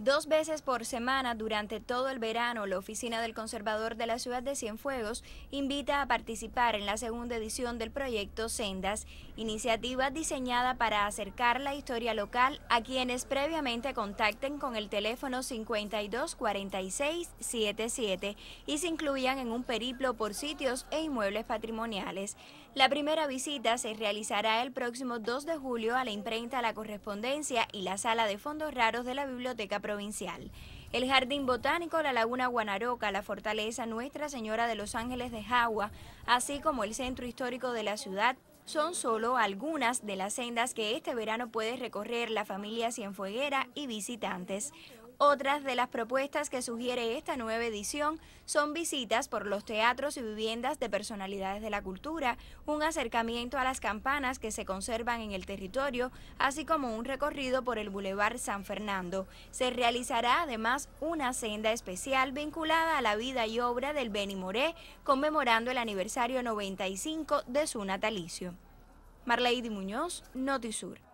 Dos veces por semana durante todo el verano, la Oficina del Conservador de la Ciudad de Cienfuegos invita a participar en la segunda edición del proyecto Sendas, iniciativa diseñada para acercar la historia local a quienes previamente contacten con el teléfono 524677 y se incluyan en un periplo por sitios e inmuebles patrimoniales. La primera visita se realizará el próximo 2 de julio a la imprenta La Correspondencia y la Sala de Fondos Raros de la Biblioteca provincial. El Jardín Botánico, la Laguna Guanaroca, la Fortaleza Nuestra Señora de los Ángeles de Jagua, así como el Centro Histórico de la ciudad, son solo algunas de las sendas que este verano puede recorrer la familia cienfueguera y visitantes. Otras de las propuestas que sugiere esta nueva edición son visitas por los teatros y viviendas de personalidades de la cultura, un acercamiento a las campanas que se conservan en el territorio, así como un recorrido por el Boulevard San Fernando. Se realizará además una senda especial vinculada a la vida y obra del Beni Moré, conmemorando el aniversario 95 de su natalicio. Marley Muñoz, Notisur.